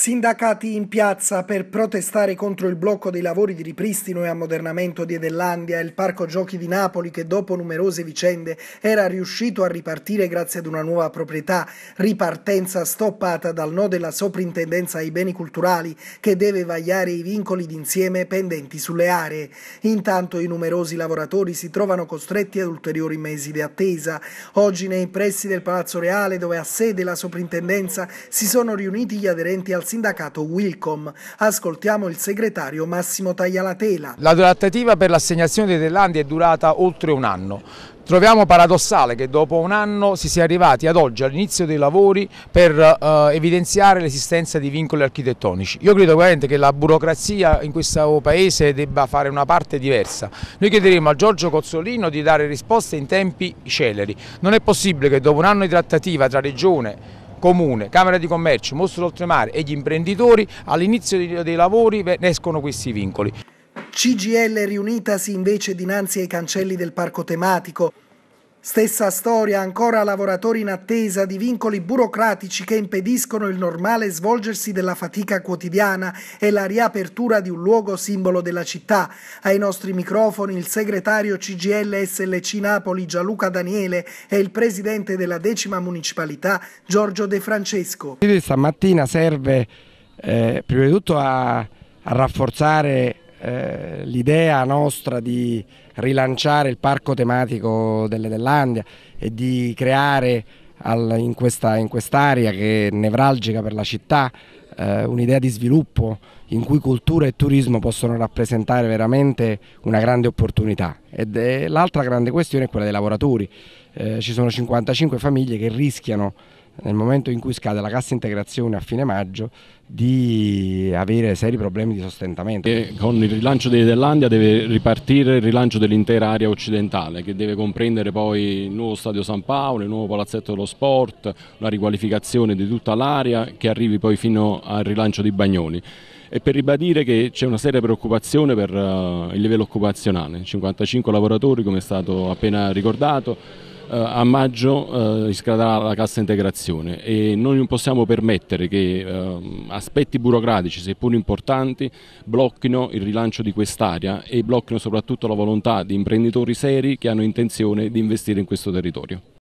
Sindacati in piazza per protestare contro il blocco dei lavori di ripristino e ammodernamento di Edellandia il Parco Giochi di Napoli che dopo numerose vicende era riuscito a ripartire grazie ad una nuova proprietà, ripartenza stoppata dal no della soprintendenza ai beni culturali che deve vagliare i vincoli d'insieme pendenti sulle aree. Intanto i numerosi lavoratori si trovano costretti ad ulteriori mesi di attesa. Oggi nei pressi del Palazzo Reale dove ha sede la soprintendenza si sono riuniti gli aderenti al sindacato Wilcom. Ascoltiamo il segretario Massimo Taglialatela. La trattativa per l'assegnazione dei Tellandia è durata oltre un anno. Troviamo paradossale che dopo un anno si sia arrivati ad oggi all'inizio dei lavori per eh, evidenziare l'esistenza di vincoli architettonici. Io credo veramente che la burocrazia in questo paese debba fare una parte diversa. Noi chiederemo a Giorgio Cozzolino di dare risposte in tempi celeri. Non è possibile che dopo un anno di trattativa tra Regione, Comune, Camera di Commercio, Mostro d'Oltremare e gli imprenditori, all'inizio dei lavori escono questi vincoli. CGL riunitasi invece dinanzi ai cancelli del parco tematico, Stessa storia, ancora lavoratori in attesa di vincoli burocratici che impediscono il normale svolgersi della fatica quotidiana e la riapertura di un luogo simbolo della città. Ai nostri microfoni il segretario CGL SLC Napoli Gianluca Daniele e il presidente della decima municipalità Giorgio De Francesco. Stamattina serve eh, prima di tutto a, a rafforzare eh, l'idea nostra di rilanciare il parco tematico delle Dellandia e di creare al, in, quest'area quest che è nevralgica per la città eh, un'idea di sviluppo in cui cultura e turismo possono rappresentare veramente una grande opportunità. l'altra grande questione è quella dei lavoratori. Eh, ci sono 55 famiglie che rischiano nel momento in cui scade la cassa integrazione a fine maggio di avere seri problemi di sostentamento. E con il rilancio dell'Irlandia deve ripartire il rilancio dell'intera area occidentale che deve comprendere poi il nuovo Stadio San Paolo, il nuovo Palazzetto dello Sport, la riqualificazione di tutta l'area che arrivi poi fino al rilancio di Bagnoni e per ribadire che c'è una seria preoccupazione per eh, il livello occupazionale, 55 lavoratori come è stato appena ricordato eh, a maggio eh, si scadrà la cassa integrazione e noi non possiamo permettere che eh, aspetti burocratici, seppur importanti, blocchino il rilancio di quest'area e blocchino soprattutto la volontà di imprenditori seri che hanno intenzione di investire in questo territorio.